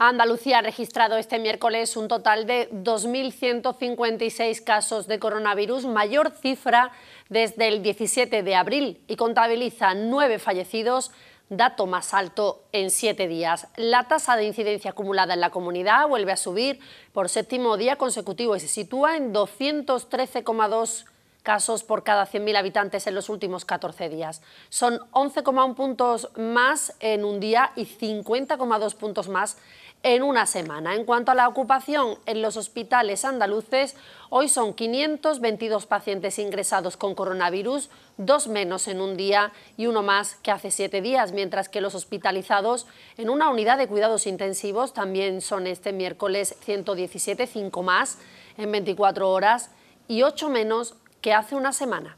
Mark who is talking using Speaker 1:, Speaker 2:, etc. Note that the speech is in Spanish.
Speaker 1: Andalucía ha registrado este miércoles un total de 2.156 casos de coronavirus, mayor cifra desde el 17 de abril y contabiliza nueve fallecidos dato más alto en siete días. La tasa de incidencia acumulada en la comunidad vuelve a subir por séptimo día consecutivo y se sitúa en 213,2 casos por cada 100.000 habitantes en los últimos 14 días. Son 11,1 puntos más en un día y 50,2 puntos más en una semana. En cuanto a la ocupación en los hospitales andaluces, hoy son 522 pacientes ingresados con coronavirus, dos menos en un día y uno más que hace siete días, mientras que los hospitalizados en una unidad de cuidados intensivos también son este miércoles 117, cinco más en 24 horas y 8 menos que hace una semana.